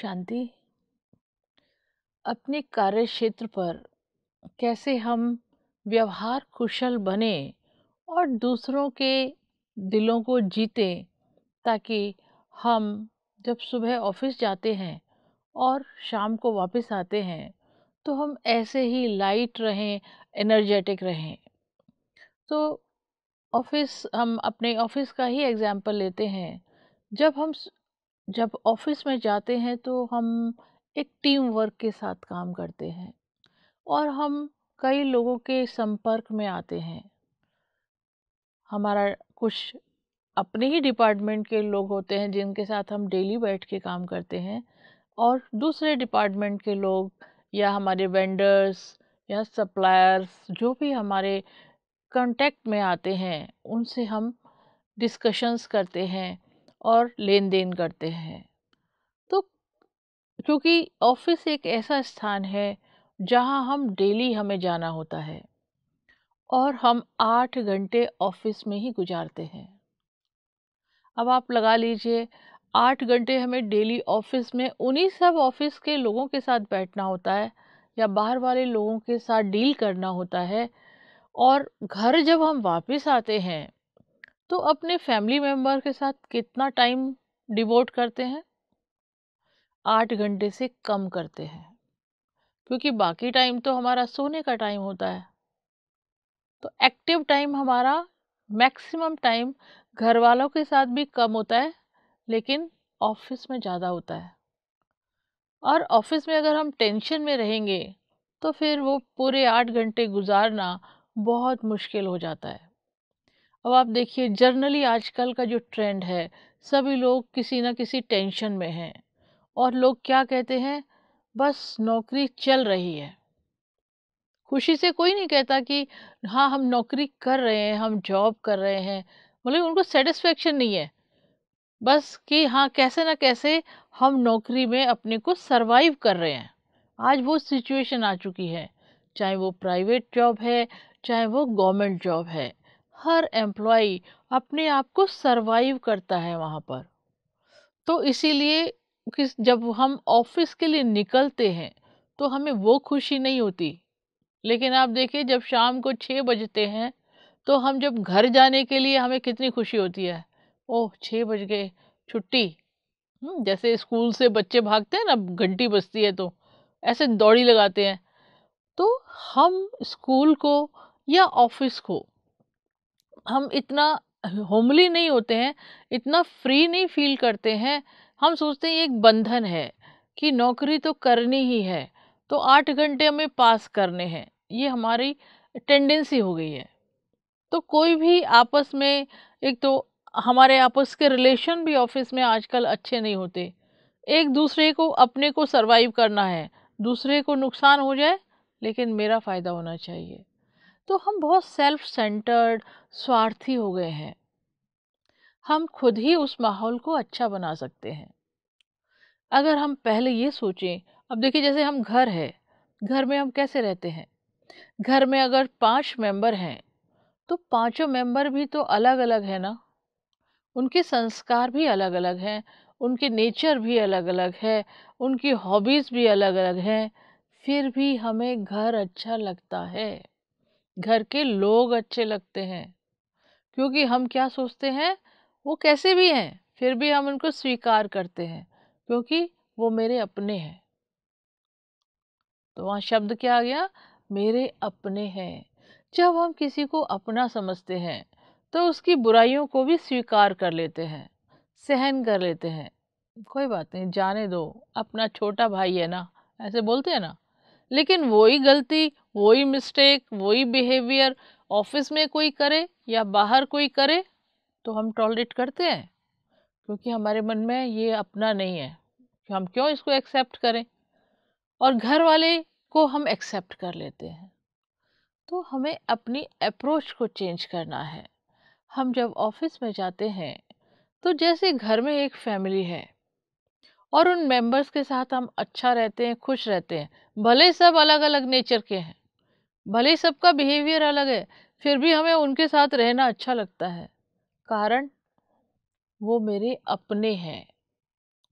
शांति अपने कार्य क्षेत्र पर कैसे हम व्यवहार कुशल बने और दूसरों के दिलों को जीते ताकि हम जब सुबह ऑफिस जाते हैं और शाम को वापस आते हैं तो हम ऐसे ही लाइट रहें एनर्जेटिक रहें तो ऑफिस हम अपने ऑफिस का ही एग्ज़ाम्पल लेते हैं जब हम जब ऑफिस में जाते हैं तो हम एक टीम वर्क के साथ काम करते हैं और हम कई लोगों के संपर्क में आते हैं हमारा कुछ अपने ही डिपार्टमेंट के लोग होते हैं जिनके साथ हम डेली बैठ के काम करते हैं और दूसरे डिपार्टमेंट के लोग या हमारे वेंडर्स या सप्लायर्स जो भी हमारे कांटेक्ट में आते हैं उनसे हम डिस्कशंस करते हैं और लेन देन करते हैं तो क्योंकि ऑफिस एक ऐसा स्थान है जहां हम डेली हमें जाना होता है और हम आठ घंटे ऑफिस में ही गुजारते हैं अब आप लगा लीजिए आठ घंटे हमें डेली ऑफिस में उन्हीं सब ऑफिस के लोगों के साथ बैठना होता है या बाहर वाले लोगों के साथ डील करना होता है और घर जब हम वापस आते हैं तो अपने फैमिली मेम्बर के साथ कितना टाइम डिवोट करते हैं आठ घंटे से कम करते हैं क्योंकि बाकी टाइम तो हमारा सोने का टाइम होता है तो एक्टिव टाइम हमारा मैक्सिमम टाइम घर वालों के साथ भी कम होता है लेकिन ऑफिस में ज़्यादा होता है और ऑफिस में अगर हम टेंशन में रहेंगे तो फिर वो पूरे आठ घंटे गुजारना बहुत मुश्किल हो जाता है अब आप देखिए जर्नली आजकल का जो ट्रेंड है सभी लोग किसी ना किसी टेंशन में हैं और लोग क्या कहते हैं बस नौकरी चल रही है खुशी से कोई नहीं कहता कि हाँ हम नौकरी कर रहे हैं हम जॉब कर रहे हैं मतलब उनको सेटिस्फेक्शन नहीं है बस कि हाँ कैसे ना कैसे हम नौकरी में अपने को सरवाइव कर रहे हैं आज वो सिचुएशन आ चुकी है चाहे वो प्राइवेट जॉब है चाहे वो गवर्नमेंट जॉब है हर एम्प्लॉ अपने आप को सरवाइव करता है वहाँ पर तो इसीलिए किस जब हम ऑफिस के लिए निकलते हैं तो हमें वो खुशी नहीं होती लेकिन आप देखिए जब शाम को छः बजते हैं तो हम जब घर जाने के लिए हमें कितनी खुशी होती है ओह छः बज गए छुट्टी हम्म, जैसे स्कूल से बच्चे भागते हैं ना घंटी बजती है तो ऐसे दौड़ी लगाते हैं तो हम स्कूल को या ऑफिस को हम इतना होमली नहीं होते हैं इतना फ्री नहीं फील करते हैं हम सोचते हैं एक बंधन है कि नौकरी तो करनी ही है तो आठ घंटे हमें पास करने हैं ये हमारी टेंडेंसी हो गई है तो कोई भी आपस में एक तो हमारे आपस के रिलेशन भी ऑफिस में आजकल अच्छे नहीं होते एक दूसरे को अपने को सरवाइव करना है दूसरे को नुकसान हो जाए लेकिन मेरा फ़ायदा होना चाहिए तो हम बहुत सेल्फ सेंटर्ड स्वार्थी हो गए हैं हम खुद ही उस माहौल को अच्छा बना सकते हैं अगर हम पहले ये सोचें अब देखिए जैसे हम घर है घर में हम कैसे रहते हैं घर में अगर पांच मेंबर हैं तो पांचों मेंबर भी तो अलग अलग है ना उनके संस्कार भी अलग अलग हैं उनके नेचर भी अलग अलग है उनकी हॉबीज़ भी अलग अलग हैं फिर भी हमें घर अच्छा लगता है घर के लोग अच्छे लगते हैं क्योंकि हम क्या सोचते हैं वो कैसे भी हैं फिर भी हम उनको स्वीकार करते हैं क्योंकि वो मेरे अपने हैं तो वहाँ शब्द क्या आ गया मेरे अपने हैं जब हम किसी को अपना समझते हैं तो उसकी बुराइयों को भी स्वीकार कर लेते हैं सहन कर लेते हैं कोई बात नहीं जाने दो अपना छोटा भाई है ना ऐसे बोलते हैं ना लेकिन वही गलती वही मिस्टेक वही बिहेवियर ऑफिस में कोई करे या बाहर कोई करे तो हम टॉलरेट करते हैं क्योंकि हमारे मन में ये अपना नहीं है कि हम क्यों इसको एक्सेप्ट करें और घर वाले को हम एक्सेप्ट कर लेते हैं तो हमें अपनी अप्रोच को चेंज करना है हम जब ऑफिस में जाते हैं तो जैसे घर में एक फैमिली है और उन मेंबर्स के साथ हम अच्छा रहते हैं खुश रहते हैं भले सब अलग अलग नेचर के हैं भले सबका बिहेवियर अलग है फिर भी हमें उनके साथ रहना अच्छा लगता है कारण वो मेरे अपने हैं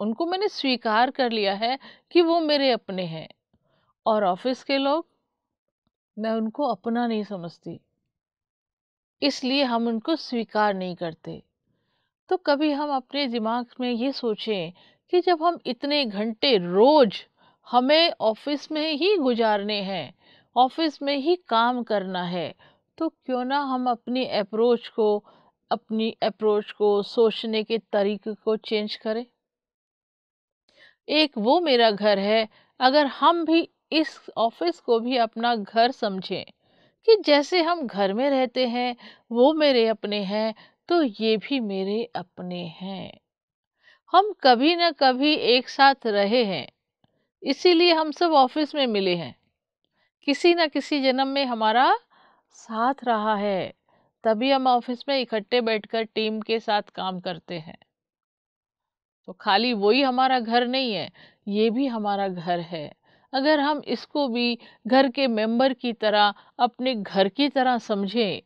उनको मैंने स्वीकार कर लिया है कि वो मेरे अपने हैं और ऑफिस के लोग मैं उनको अपना नहीं समझती इसलिए हम उनको स्वीकार नहीं करते तो कभी हम अपने दिमाग में ये सोचें कि जब हम इतने घंटे रोज हमें ऑफिस में ही गुजारने हैं ऑफिस में ही काम करना है तो क्यों ना हम अपनी अप्रोच को अपनी अप्रोच को सोचने के तरीके को चेंज करें एक वो मेरा घर है अगर हम भी इस ऑफिस को भी अपना घर समझें कि जैसे हम घर में रहते हैं वो मेरे अपने हैं तो ये भी मेरे अपने हैं हम कभी ना कभी एक साथ रहे हैं इसीलिए हम सब ऑफिस में मिले हैं किसी न किसी जन्म में हमारा साथ रहा है तभी हम ऑफिस में इकट्ठे बैठकर टीम के साथ काम करते हैं तो खाली वही हमारा घर नहीं है ये भी हमारा घर है अगर हम इसको भी घर के मेंबर की तरह अपने घर की तरह समझें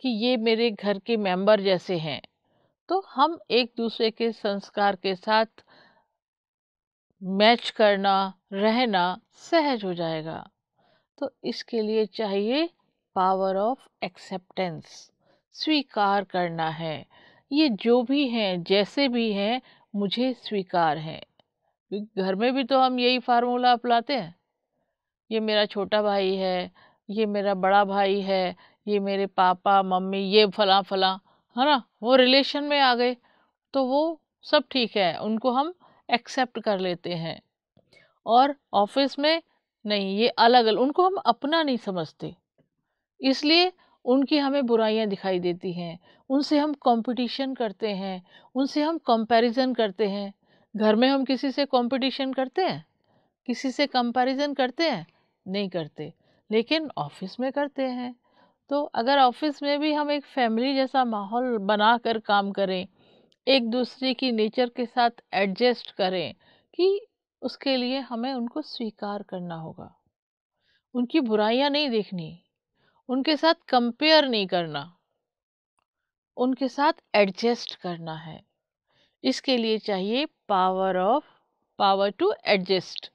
कि ये मेरे घर के मेंबर जैसे हैं तो हम एक दूसरे के संस्कार के साथ मैच करना रहना सहज हो जाएगा तो इसके लिए चाहिए पावर ऑफ एक्सेप्टेंस स्वीकार करना है ये जो भी हैं जैसे भी हैं मुझे स्वीकार है घर में भी तो हम यही फार्मूला अपनाते हैं ये मेरा छोटा भाई है ये मेरा बड़ा भाई है ये मेरे पापा मम्मी ये फला फला है ना वो रिलेशन में आ गए तो वो सब ठीक है उनको हम एक्सेप्ट कर लेते हैं और ऑफिस में नहीं ये अलग अलग उनको हम अपना नहीं समझते इसलिए उनकी हमें बुराइयां दिखाई देती हैं उनसे हम कंपटीशन करते हैं उनसे हम कंपैरिजन करते हैं घर में हम किसी से कंपटीशन करते हैं किसी से कंपैरिजन करते हैं नहीं करते लेकिन ऑफिस में करते हैं तो अगर ऑफिस में भी हम एक फैमिली जैसा माहौल बना कर काम करें एक दूसरे की नेचर के साथ एडजस्ट करें कि उसके लिए हमें उनको स्वीकार करना होगा उनकी बुराइयां नहीं देखनी उनके साथ कंपेयर नहीं करना उनके साथ एडजस्ट करना है इसके लिए चाहिए power of power to adjust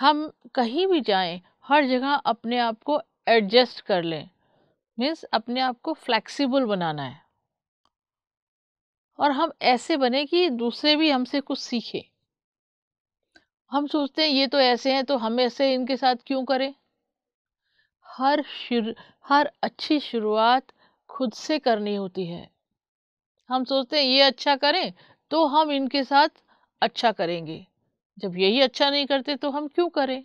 हम कहीं भी जाएं हर जगह अपने आप को एडजस्ट कर लें मीन्स अपने आप को फ्लैक्सीबल बनाना है और हम ऐसे बने कि दूसरे भी हमसे कुछ सीखे हम सोचते हैं ये तो ऐसे हैं तो हम ऐसे इनके साथ क्यों करें हर शुरू हर अच्छी शुरुआत खुद से करनी होती है हम सोचते हैं ये अच्छा करें तो हम इनके साथ अच्छा करेंगे जब यही अच्छा नहीं करते तो हम क्यों करें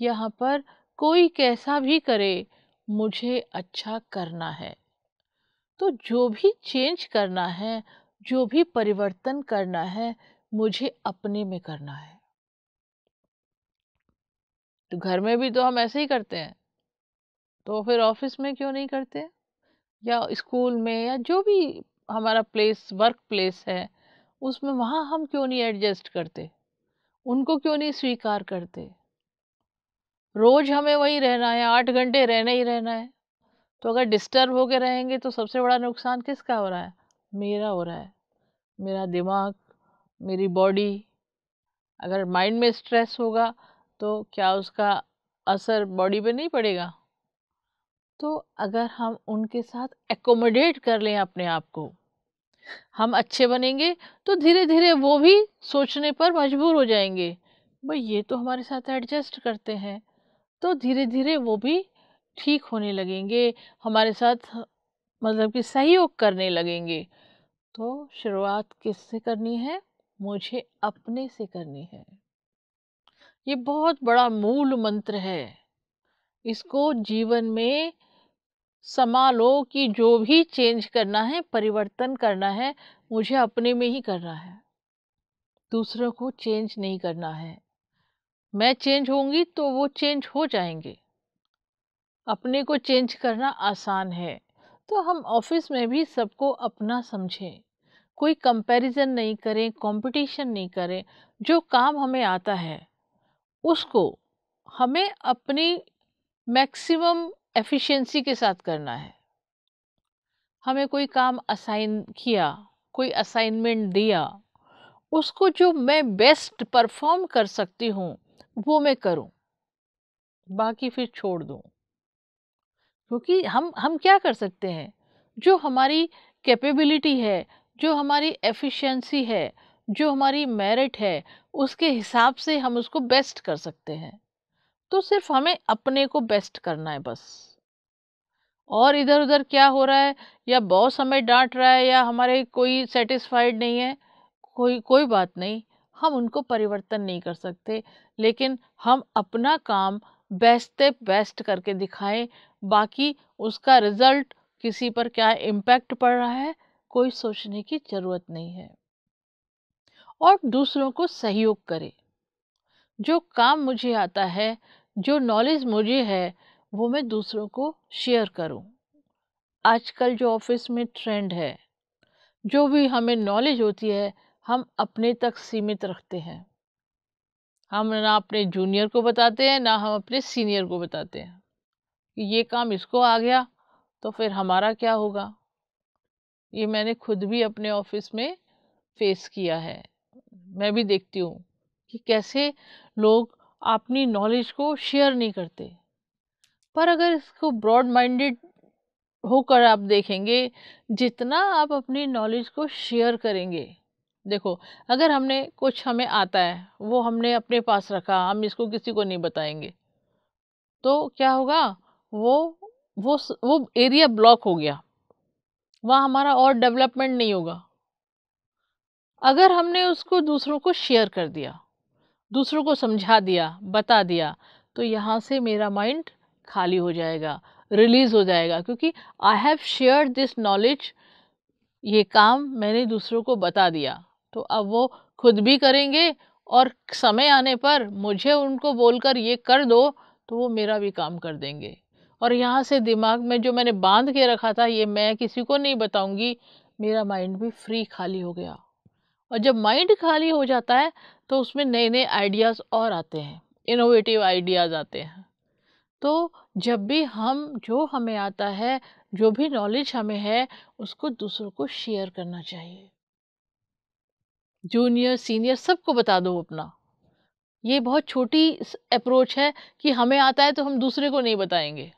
यहाँ पर कोई कैसा भी करे मुझे अच्छा करना है तो जो भी चेंज करना है जो भी परिवर्तन करना है मुझे अपने में करना है तो घर में भी तो हम ऐसे ही करते हैं तो फिर ऑफिस में क्यों नहीं करते या स्कूल में या जो भी हमारा प्लेस वर्क प्लेस है उसमें वहाँ हम क्यों नहीं एडजस्ट करते उनको क्यों नहीं स्वीकार करते रोज हमें वही रहना है आठ घंटे रहना ही रहना है तो अगर डिस्टर्ब होकर रहेंगे तो सबसे बड़ा नुकसान किसका हो रहा है मेरा हो रहा है मेरा दिमाग मेरी बॉडी अगर माइंड में स्ट्रेस होगा तो क्या उसका असर बॉडी पे नहीं पड़ेगा तो अगर हम उनके साथ एकोमोडेट कर लें अपने आप को हम अच्छे बनेंगे तो धीरे धीरे वो भी सोचने पर मजबूर हो जाएंगे भाई ये तो हमारे साथ एडजस्ट करते हैं तो धीरे धीरे वो भी ठीक होने लगेंगे हमारे साथ मतलब कि सहयोग करने लगेंगे तो शुरुआत किससे करनी है मुझे अपने से करनी है ये बहुत बड़ा मूल मंत्र है इसको जीवन में समा लो कि जो भी चेंज करना है परिवर्तन करना है मुझे अपने में ही करना है दूसरों को चेंज नहीं करना है मैं चेंज होंगी तो वो चेंज हो जाएंगे अपने को चेंज करना आसान है तो हम ऑफिस में भी सबको अपना समझें कोई कंपैरिजन नहीं करें कंपटीशन नहीं करें जो काम हमें आता है उसको हमें अपनी मैक्सिमम एफिशिएंसी के साथ करना है हमें कोई काम असाइन किया कोई असाइनमेंट दिया उसको जो मैं बेस्ट परफॉर्म कर सकती हूँ वो मैं करूं बाकी फिर छोड़ दूं क्योंकि हम हम क्या कर सकते हैं जो हमारी कैपेबिलिटी है जो हमारी एफिशिएंसी है जो हमारी मेरिट है उसके हिसाब से हम उसको बेस्ट कर सकते हैं तो सिर्फ हमें अपने को बेस्ट करना है बस और इधर उधर क्या हो रहा है या बॉस हमें डांट रहा है या हमारे कोई सेटिस्फाइड नहीं है कोई कोई बात नहीं हम उनको परिवर्तन नहीं कर सकते लेकिन हम अपना काम बेस्ट बेस्ट करके दिखाएं बाकी उसका रिजल्ट किसी पर क्या इम्पैक्ट पड़ रहा है कोई सोचने की ज़रूरत नहीं है और दूसरों को सहयोग करें जो काम मुझे आता है जो नॉलेज मुझे है वो मैं दूसरों को शेयर करूं। आजकल जो ऑफिस में ट्रेंड है जो भी हमें नॉलेज होती है हम अपने तक सीमित रखते हैं हम ना अपने जूनियर को बताते हैं ना हम अपने सीनियर को बताते हैं कि ये काम इसको आ गया तो फिर हमारा क्या होगा ये मैंने खुद भी अपने ऑफिस में फेस किया है मैं भी देखती हूँ कि कैसे लोग अपनी नॉलेज को शेयर नहीं करते पर अगर इसको ब्रॉड माइंडेड होकर आप देखेंगे जितना आप अपनी नॉलेज को शेयर करेंगे देखो अगर हमने कुछ हमें आता है वो हमने अपने पास रखा हम इसको किसी को नहीं बताएंगे तो क्या होगा वो वो वो एरिया ब्लॉक हो गया वहाँ हमारा और डेवलपमेंट नहीं होगा अगर हमने उसको दूसरों को शेयर कर दिया दूसरों को समझा दिया बता दिया तो यहाँ से मेरा माइंड खाली हो जाएगा रिलीज़ हो जाएगा क्योंकि I have share this knowledge ये काम मैंने दूसरों को बता दिया तो अब वो खुद भी करेंगे और समय आने पर मुझे उनको बोलकर ये कर दो तो वो मेरा भी काम कर देंगे और यहाँ से दिमाग में जो मैंने बांध के रखा था ये मैं किसी को नहीं बताऊंगी मेरा माइंड भी फ्री खाली हो गया और जब माइंड खाली हो जाता है तो उसमें नए नए आइडियाज़ और आते हैं इनोवेटिव आइडियाज़ आते हैं तो जब भी हम जो हमें आता है जो भी नॉलेज हमें है उसको दूसरों को शेयर करना चाहिए जूनियर सीनियर सबको बता दो अपना ये बहुत छोटी अप्रोच है कि हमें आता है तो हम दूसरे को नहीं बताएंगे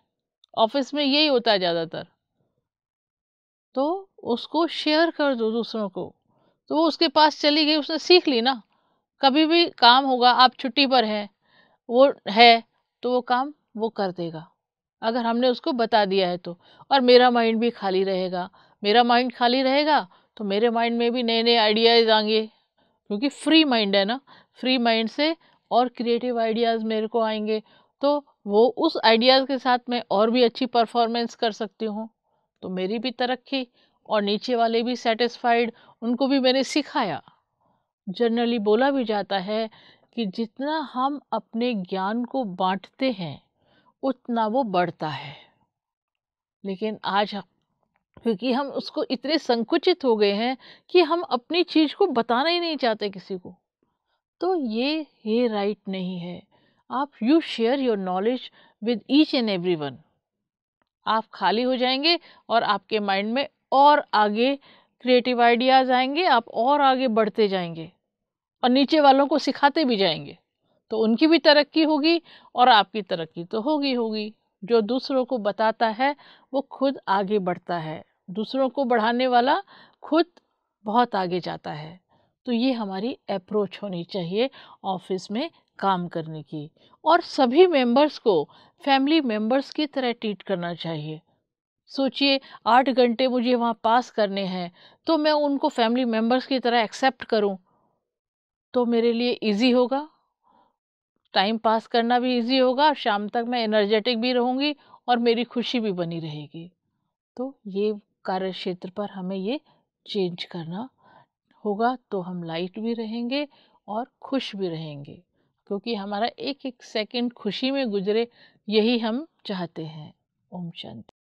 ऑफिस में यही होता है ज़्यादातर तो उसको शेयर कर दो दूसरों को तो वो उसके पास चली गई उसने सीख ली ना कभी भी काम होगा आप छुट्टी पर हैं वो है तो वो काम वो कर देगा अगर हमने उसको बता दिया है तो और मेरा माइंड भी खाली रहेगा मेरा माइंड खाली रहेगा तो मेरे माइंड में भी नए नए आइडियाज़ आएंगे क्योंकि फ्री माइंड है ना फ्री माइंड से और क्रिएटिव आइडियाज़ मेरे को आएंगे तो वो उस आइडियाज़ के साथ मैं और भी अच्छी परफॉर्मेंस कर सकती हूँ तो मेरी भी तरक्की और नीचे वाले भी सेटिस्फाइड उनको भी मैंने सिखाया जनरली बोला भी जाता है कि जितना हम अपने ज्ञान को बांटते हैं उतना वो बढ़ता है लेकिन आज क्योंकि हम उसको इतने संकुचित हो गए हैं कि हम अपनी चीज़ को बताना ही नहीं चाहते किसी को तो ये ये राइट नहीं है आप you share your knowledge with each and everyone आप खाली हो जाएंगे और आपके माइंड में और आगे क्रिएटिव आइडियाज़ आएंगे आप और आगे बढ़ते जाएंगे और नीचे वालों को सिखाते भी जाएंगे तो उनकी भी तरक्की होगी और आपकी तरक्की तो होगी होगी जो दूसरों को बताता है वो खुद आगे बढ़ता है दूसरों को बढ़ाने वाला खुद बहुत आगे जाता है तो ये हमारी अप्रोच होनी चाहिए ऑफिस में काम करने की और सभी मेंबर्स को फैमिली मेंबर्स की तरह ट्रीट करना चाहिए सोचिए आठ घंटे मुझे वहाँ पास करने हैं तो मैं उनको फैमिली मेंबर्स की तरह एक्सेप्ट करूँ तो मेरे लिए इजी होगा टाइम पास करना भी इजी होगा शाम तक मैं एनर्जेटिक भी रहूँगी और मेरी खुशी भी बनी रहेगी तो ये कार्य क्षेत्र पर हमें ये चेंज करना होगा तो हम लाइट भी रहेंगे और खुश भी रहेंगे क्योंकि हमारा एक एक सेकंड खुशी में गुजरे यही हम चाहते हैं ओम शांति